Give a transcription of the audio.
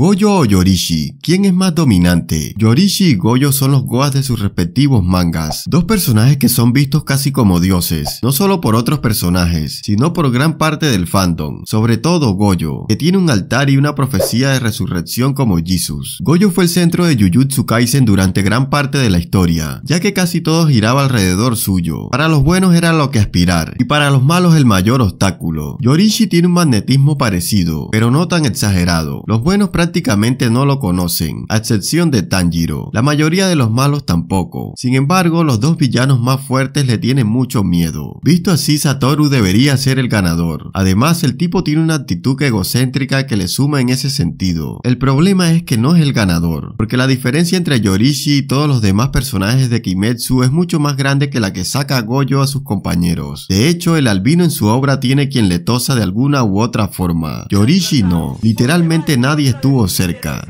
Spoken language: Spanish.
¿Goyo o Yorishi? ¿Quién es más dominante? Yorishi y Goyo son los Goas de sus respectivos mangas, dos personajes que son vistos casi como dioses, no solo por otros personajes, sino por gran parte del fandom, sobre todo Goyo, que tiene un altar y una profecía de resurrección como Jesus. Goyo fue el centro de Jujutsu Kaisen durante gran parte de la historia, ya que casi todo giraba alrededor suyo. Para los buenos era lo que aspirar, y para los malos el mayor obstáculo. Yorishi tiene un magnetismo parecido, pero no tan exagerado. Los buenos prácticamente no lo conocen, a excepción de Tanjiro. La mayoría de los malos tampoco. Sin embargo, los dos villanos más fuertes le tienen mucho miedo. Visto así, Satoru debería ser el ganador. Además, el tipo tiene una actitud egocéntrica que le suma en ese sentido. El problema es que no es el ganador, porque la diferencia entre Yorishi y todos los demás personajes de Kimetsu es mucho más grande que la que saca a Goyo a sus compañeros. De hecho, el albino en su obra tiene quien le tosa de alguna u otra forma. Yorishi no. Literalmente nadie estuvo cerca.